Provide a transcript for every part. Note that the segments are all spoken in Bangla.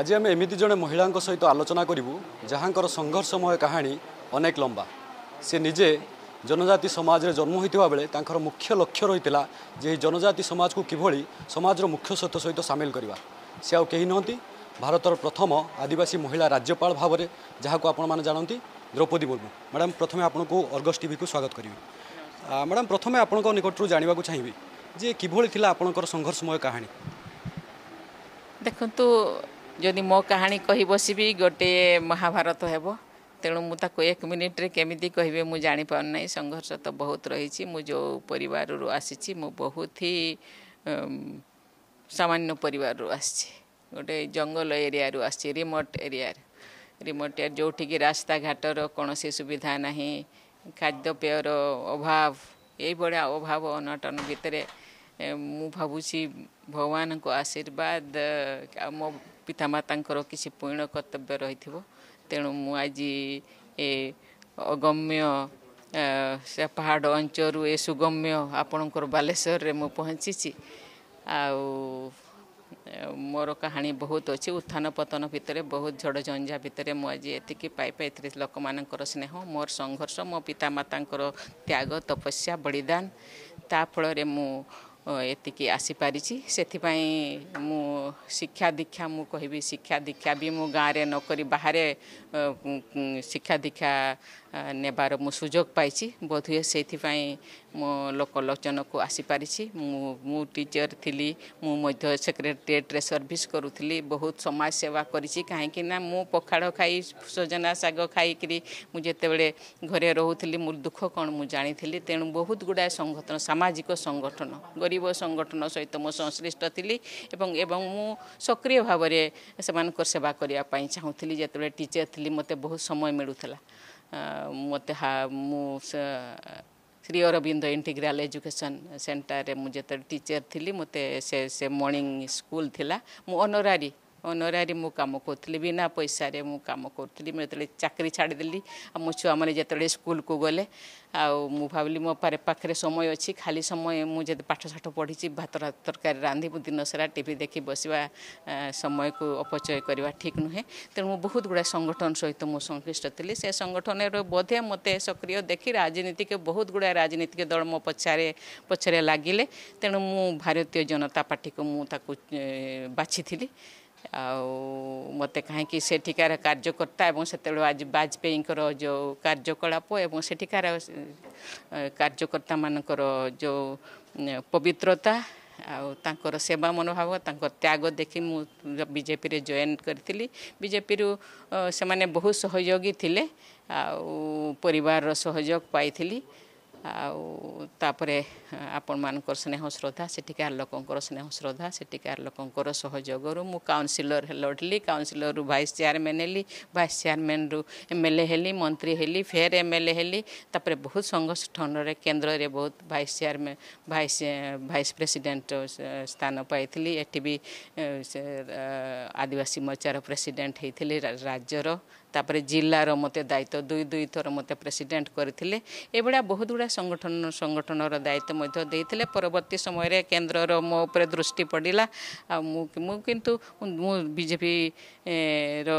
আজি আমি এমিতি জনে মহিলাক সৈতে আলোচনা করব যাহর সংঘর্ষময় কাহিনী অনেক লম্বা সে নিজে জনজাতি সমাজের জন্ম হয়ে বেড়ে তাঁর মুখ্য লক্ষ্য রয়েছে যে এই জনজাতি সমাজ কিভাবে সমাজের মুখ্য সত্য সহ সামিল করা সে আহ নহতি ভারতের প্রথম আদিবাসী মহিলা রাজ্যপাল ভাবে যাকে আপনার জাঁতি দ্রৌপদী মুর্মু ম্যাডাম প্রথমে আপনার অর্গস টিভি স্বাগত করি ম্যাডাম প্রথমে আপনার নিকটর জাঁয়া চাহিবি যে কিভাবে লা আপনার সংঘর্ষময় কাহিনী দেখুন ଯଦି ମୋ କାହାଣୀ କହି ବସିବି ଗୋଟିଏ ମହାଭାରତ ହେବ ତେଣୁ ମୁଁ ତାକୁ ଏକ ମିନିଟ୍ରେ କେମିତି କହିବି ମୁଁ ଜାଣିପାରୁନାହିଁ ସଂଘର୍ଷ ତ ବହୁତ ରହିଛି ମୁଁ ଯେଉଁ ପରିବାରରୁ ଆସିଛି ମୁଁ ବହୁତ ହି ସାମାନ୍ୟ ପରିବାରରୁ ଆସିଛି ଗୋଟେ ଜଙ୍ଗଲ ଏରିଆରୁ ଆସିଛି ରିମୋଟ୍ ଏରିଆରେ ରିମୋଟ୍ ଏରିଆ ଯେଉଁଠିକି ରାସ୍ତାଘାଟର କୌଣସି ସୁବିଧା ନାହିଁ ଖାଦ୍ୟପେୟର ଅଭାବ ଏଇଭଳିଆ ଅଭାବ ଅନଟନ ଭିତରେ ମୁଁ ଭାବୁଛି ଭଗବାନଙ୍କ ଆଶୀର୍ବାଦ ମୋ ପିତାମାତାଙ୍କର କିଛି ପୁଣ୍ୟ କର୍ତ୍ତବ୍ୟ ରହିଥିବ ତେଣୁ ମୁଁ ଆଜି ଏ ଅଗମ୍ୟ ସେ ପାହାଡ଼ ଅଞ୍ଚଳରୁ ଏ ସୁଗମ୍ୟ ଆପଣଙ୍କର ବାଲେଶ୍ୱରରେ ମୁଁ ପହଞ୍ଚିଛି ଆଉ ମୋର କାହାଣୀ ବହୁତ ଅଛି ଉତ୍ଥାନ ପତନ ଭିତରେ ବହୁତ ଝଡ଼ଝଞ୍ଜା ଭିତରେ ମୁଁ ଆଜି ଏତିକି ପାଇପାରିଥିଲି ଲୋକମାନଙ୍କର ସ୍ନେହ ମୋର ସଂଘର୍ଷ ମୋ ପିତାମାତାଙ୍କର ତ୍ୟାଗ ତପସ୍ୟା ବଳିଦାନ ତା ଫଳରେ ମୁଁ ଏତିକି ଆସିପାରିଛି ସେଥିପାଇଁ ମୁଁ ଶିକ୍ଷା ଦୀକ୍ଷା ମୁଁ କହିବି ଶିକ୍ଷା ଦୀକ୍ଷା ବି ମୁଁ ଗାଁରେ ନକରି ବାହାରେ ଶିକ୍ଷା ଦୀକ୍ଷା ନେବାର ମୁଁ ସୁଯୋଗ ପାଇଛି ବୋଧହୁଏ ସେଇଥିପାଇଁ ମୋ ଲୋକଲୋଚନକୁ ଆସିପାରିଛି ମୁଁ ମୁଁ ଟିଚର ଥିଲି ମୁଁ ମଧ୍ୟ ସେକ୍ରେଟେରିଏଟ୍ରେ ସର୍ଭିସ୍ କରୁଥିଲି ବହୁତ ସମାଜ ସେବା କରିଛି କାହିଁକି ନା ମୁଁ ପଖାଳ ଖାଇ ସଜନା ଶାଗ ଖାଇକିରି ମୁଁ ଯେତେବେଳେ ଘରେ ରହୁଥିଲି ମୋ ଦୁଃଖ କ'ଣ ମୁଁ ଜାଣିଥିଲି ତେଣୁ ବହୁତ ଗୁଡ଼ାଏ ସଂଗଠନ ସାମାଜିକ ସଂଗଠନ ଗରିବ ସଂଗଠନ ସହିତ ମୁଁ ସଂଶ୍ଳିଷ୍ଟ ଥିଲି ଏବଂ ଏବଂ ମୁଁ ସକ୍ରିୟ ଭାବରେ ସେମାନଙ୍କର ସେବା କରିବା ପାଇଁ ଚାହୁଁଥିଲି ଯେତେବେଳେ ଟିଚର ଥିଲି ମୋତେ ବହୁତ ସମୟ ମିଳୁଥିଲା म त म Shri Aurobindo integral education centre मते से इते स्कूल स्कुल थाहा मनरडी অনরারি মু কাম করুলি বিনা পয়সার মু কাম করুলি যেতবে চাকরি ছাড়িদেলি মো ছুঁমানে যেতবে স্কুলকু গলে আু ভাবলি মো পাখে সময় অছি খালি সময় মু যদি পাঠশাঠ পড়িছি ভাত তরকারি রাঁধি মু দিনসারা টিভি দেখি বসবা সময়কু অপচয় করা ঠিক নুহে তেমন মু বহুত গুড়া সংগঠন সহিত মু সংশ্লিষ্ট লি সে সংগঠনের বোধে মতো সক্রিয় দেখি রাজনীতিক বহুত গুড়া রাজনীতিক দল মো পছারে পছরে লাগিলে তেমন মু ভারতীয় জনতা পার্টিকে মু তাকে বাছিলি ଆଉ ମୋତେ କାହିଁକି ସେଠିକାର କାର୍ଯ୍ୟକର୍ତ୍ତା ଏବଂ ସେତେବେଳେ ବାଜପେୟୀଙ୍କର ଯେଉଁ କାର୍ଯ୍ୟକଳାପ ଏବଂ ସେଠିକାର କାର୍ଯ୍ୟକର୍ତ୍ତାମାନଙ୍କର ଯେଉଁ ପବିତ୍ରତା ଆଉ ତାଙ୍କର ସେବା ମନୋଭାବ ତାଙ୍କ ତ୍ୟାଗ ଦେଖି ମୁଁ ବିଜେପିରେ ଜଏନ୍ କରିଥିଲି ବିଜେପିରୁ ସେମାନେ ବହୁତ ସହଯୋଗୀ ଥିଲେ ଆଉ ପରିବାରର ସହଯୋଗ ପାଇଥିଲି ଆଉ ତାପରେ ଆପଣମାନଙ୍କର ସ୍ନେହ ଶ୍ରଦ୍ଧା ସେଠିକାର ଲୋକଙ୍କର ସ୍ନେହ ଶ୍ରଦ୍ଧା ସେଠିକାର ଲୋକଙ୍କର ସହଯୋଗରୁ ମୁଁ କାଉନସିଲର ଲଢ଼ିଲି କାଉନସିଲରରୁ ଭାଇସ୍ ଚେୟାରମ୍ୟାନ୍ ହେଲି ଭାଇସ୍ ଚେୟାରମ୍ୟାନ୍ରୁ ଏମ୍ ଏଲ୍ ଏ ହେଲି ମନ୍ତ୍ରୀ ହେଲି ଫେର୍ ଏମ୍ ଏଲ୍ ଏ ହେଲି ତାପରେ ବହୁତ ସଂଗଠନରେ କେନ୍ଦ୍ରରେ ବହୁତ vice chairman vice vice president ସ୍ଥାନ ପାଇଥିଲି ଏଠି ବି ଆଦିବାସୀ ମୋର୍ଚ୍ଚାର ପ୍ରେସିଡେଣ୍ଟ ହେଇଥିଲି ରାଜ୍ୟର ତାପରେ ଜିଲ୍ଲାର ମୋତେ ଦାୟିତ୍ୱ ଦୁଇ ଦୁଇ ଥର ମୋତେ ପ୍ରେସିଡେଣ୍ଟ କରିଥିଲେ ଏଭଳିଆ ବହୁତ ଗୁଡ଼ା ସଂଗଠନ ସଂଗଠନର ଦାୟିତ୍ୱ ମଧ୍ୟ ଦେଇଥିଲେ ପରବର୍ତ୍ତୀ ସମୟରେ କେନ୍ଦ୍ରର ମୋ ଉପରେ ଦୃଷ୍ଟି ପଡ଼ିଲା ଆଉ ମୁଁ ମୁଁ କିନ୍ତୁ ମୁଁ ବିଜେପିର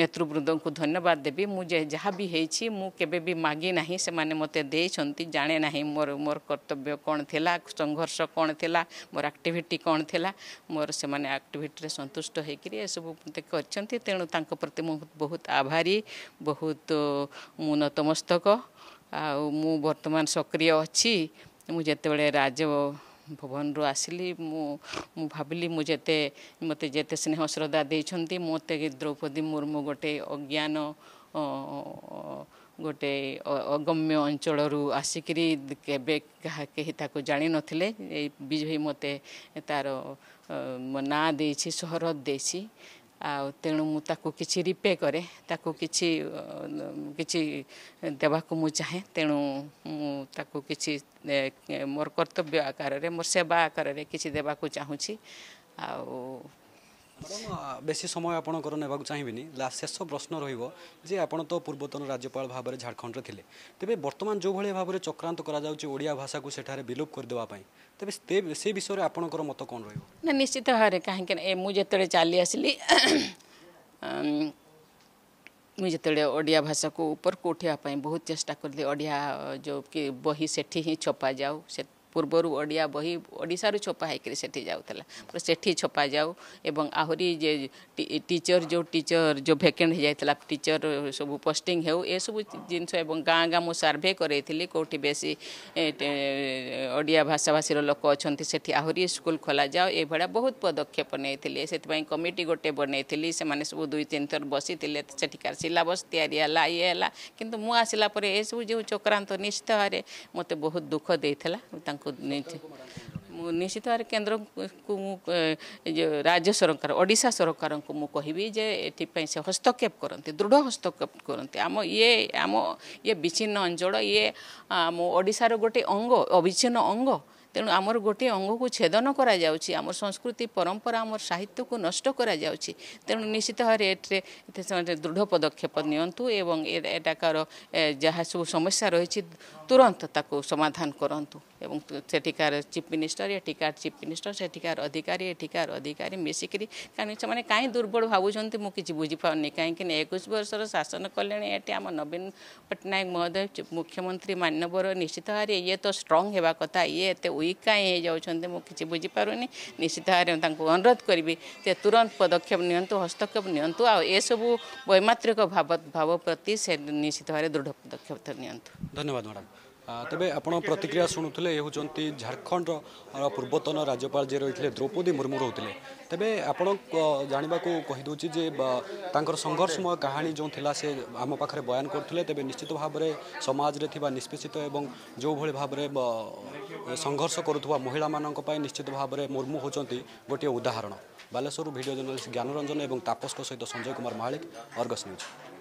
ନେତୃବୃନ୍ଦଙ୍କୁ ଧନ୍ୟବାଦ ଦେବି ମୁଁ ଯାହା ବି ହେଇଛି ମୁଁ କେବେ ବି ମାଗି ନାହିଁ ସେମାନେ ମୋତେ ଦେଇଛନ୍ତି ଜାଣେ ନାହିଁ ମୋର ମୋର କର୍ତ୍ତବ୍ୟ କ'ଣ ଥିଲା ସଂଘର୍ଷ କ'ଣ ଥିଲା ମୋର ଆକ୍ଟିଭିଟି କ'ଣ ଥିଲା ମୋର ସେମାନେ ଆକ୍ଟିଭିଟିରେ ସନ୍ତୁଷ୍ଟ ହେଇକିରି ଏସବୁ ମୋତେ କରିଛନ୍ତି ତେଣୁ ତାଙ୍କ ପ୍ରତି ମୁଁ ବହୁତ ଆଭାର କୁମାରୀ ବହୁତ ମୁଁ ନତମସ୍ତକ ଆଉ ମୁଁ ବର୍ତ୍ତମାନ ସକ୍ରିୟ ଅଛି ମୁଁ ଯେତେବେଳେ ରାଜ ଭୁବନରୁ ଆସିଲି ମୁଁ ମୁଁ ଭାବିଲି ମୁଁ ଯେତେ ମୋତେ ଯେତେ ସ୍ନେହ ଶ୍ରଦ୍ଧା ଦେଇଛନ୍ତି ମୋତେ ଦ୍ରୌପଦୀ ମୁର୍ମୁ ଗୋଟେ ଅଜ୍ଞାନ ଗୋଟେ ଅଗମ୍ୟ ଅଞ୍ଚଳରୁ ଆସିକିରି କେବେ କାହା କେହି ତାକୁ ଜାଣିନଥିଲେ ଏଇ ବିଜୟୀ ମୋତେ ତା'ର ନାଁ ଦେଇଛି ସହରତ ଦେଇଛି ଆଉ ତେଣୁ ମୁଁ ତାକୁ କିଛି ରିପେ କରେ ତାକୁ କିଛି କିଛି ଦେବାକୁ ମୁଁ ଚାହେଁ ତେଣୁ ମୁଁ ତାକୁ କିଛି ମୋର କର୍ତ୍ତବ୍ୟ ଆକାରରେ ମୋର ସେବା ଆକାରରେ କିଛି ଦେବାକୁ ଚାହୁଁଛି ଆଉ বেশি সময় আপনার নেওয়া চাহিবিনি শেষ প্রশ্ন রহব যে আপনার তো পূর্বতন রাজ্যপাল ভাবে ঝাড়খণ্ডে লে তবে বর্তমান যেভাবে ভাবে চক্রান্ত করা যাচ্ছে ওড়িয়া ভাষাকে সেখানে বিলোপ করেদেওয়া তবে সে বিষয়ে আপনার মত কম রহব না নিশ্চিত ভাবে কাহিঁকি না মু যেত চালি আসলি ମୁଁ ଯେତେବେଳେ ଓଡ଼ିଆ ଭାଷାକୁ ଉପରକୁ ଉଠାଇବା ପାଇଁ ବହୁତ ଚେଷ୍ଟା କଲି ଓଡ଼ିଆ ଯେଉଁ କି ବହି ସେଠି ହିଁ ଛପାଯାଉ पूर्व ओडिया बही ओडार छपा होकर जाऊला से छपा जाऊ आहरी जे टीचर जो टीचर जो भेकेंट हो जाता टीचर सब पोस्टिंग हो सब जिन गाँ गाँ मुझे सर्भे करी कौटि बेस ओडिया भाषा भाषी लोक अच्छा से आहरी स्कूल खोल जाओ यह भाया बहुत पदक्षेप नहीं से कमिटी गोटे बनई से सब दुई तीन थर बस सेठिकार या ये है कि मुझे जो चक्रांत निश्चित भाव मत बहुत दुख देता ତାଙ୍କୁ ନେଇଛି ମୁଁ ନିଶ୍ଚିତ ଭାବରେ କେନ୍ଦ୍ରକୁ ମୁଁ ରାଜ୍ୟ ସରକାର ଓଡ଼ିଶା ସରକାରଙ୍କୁ ମୁଁ କହିବି ଯେ ଏଥିପାଇଁ ସେ ହସ୍ତକ୍ଷେପ କରନ୍ତି ଦୃଢ଼ ହସ୍ତକ୍ଷେପ କରନ୍ତି ଆମ ଇଏ ଆମ ଇଏ ବିଚ୍ଛିନ୍ନ ଅଞ୍ଚଳ ଇଏ ଆମ ଓଡ଼ିଶାର ଗୋଟିଏ ଅଙ୍ଗ ଅବିଚ୍ଛିନ୍ନ ଅଙ୍ଗ ତେଣୁ ଆମର ଗୋଟିଏ ଅଙ୍ଗକୁ ଛେଦନ କରାଯାଉଛି ଆମର ସଂସ୍କୃତି ପରମ୍ପରା ଆମର ସାହିତ୍ୟକୁ ନଷ୍ଟ କରାଯାଉଛି ତେଣୁ ନିଶ୍ଚିତ ଭାବରେ ଏଥିରେ ଏଥିରେ ସେମାନେ ଦୃଢ଼ ପଦକ୍ଷେପ ନିଅନ୍ତୁ ଏବଂ ଏଟାକାର ଯାହା ସବୁ ସମସ୍ୟା ରହିଛି ତୁରନ୍ତ ତାକୁ ସମାଧାନ କରନ୍ତୁ ଏବଂ ସେଠିକାର ଚିଫ୍ ମିନିଷ୍ଟର ଏଠିକାର ଚିଫ୍ ମିନିଷ୍ଟର ସେଠିକାର ଅଧିକାରୀ ଏଠିକାର ଅଧିକାରୀ ମିଶିକିରି କାରଣ ସେମାନେ କାହିଁ ଦୁର୍ବଳ ଭାବୁଛନ୍ତି ମୁଁ କିଛି ବୁଝିପାରୁନି କାହିଁକି ନା ଏକୋଇଶ ବର୍ଷର ଶାସନ କଲେଣି ଏଠି ଆମ ନବୀନ ପଟ୍ଟନାୟକ ମହୋଦୟ ମୁଖ୍ୟମନ୍ତ୍ରୀ ମାନ୍ୟବର ନିଶ୍ଚିତ ଭାବରେ ଇଏ ତ ଷ୍ଟ୍ରଙ୍ଗ୍ ହେବା କଥା ଇଏ ଏତେ ୱିକ୍ କାହିଁ ହେଇଯାଉଛନ୍ତି ମୁଁ କିଛି ବୁଝିପାରୁନି ନିଶ୍ଚିତ ଭାବରେ ତାଙ୍କୁ ଅନୁରୋଧ କରିବି ଯେ ତୁରନ୍ତ ପଦକ୍ଷେପ ନିଅନ୍ତୁ ହସ୍ତକ୍ଷେପ ନିଅନ୍ତୁ ଆଉ ଏସବୁ ବୈମାତ୍ରିକ ଭାବ ଭାବ ପ୍ରତି ସେ ନିଶ୍ଚିତ ଭାବରେ ଦୃଢ଼ ପଦକ୍ଷେପ ନିଅନ୍ତୁ ଧନ୍ୟବାଦ ମ୍ୟାଡ଼ାମ୍ তবে আপনার প্রতিক্রিয়া শুণুলে এ হচ্ছেন ঝাড়খণ্ডর পূর্বতন রাজ্যপাল যে রয়েছে দ্রৌপদী মুর্মু রয়েছে তবে আপনার জাঁয়া কহিদি যে তাঁর সংঘর্ষময় কাহিনী যে লা সে আম পাখে বয়ান করলে তবে নিশ্চিত ভাবে সমাজে থাকা নিষ্পেষিত এবং যেভাবে ভাবে সংঘর্ষ করুবা মহিলা মানুষ নিশ্চিত ভাবে মুর্মু হচ্ছেন গোটিয়ে উদাহরণ বালেশ্বর ভিডিও জর্নালিষ্ট জ্ঞানরঞ্জন এবং তাপসক সহ সঞ্জয় কুমার মালিক অর্গস নিউজ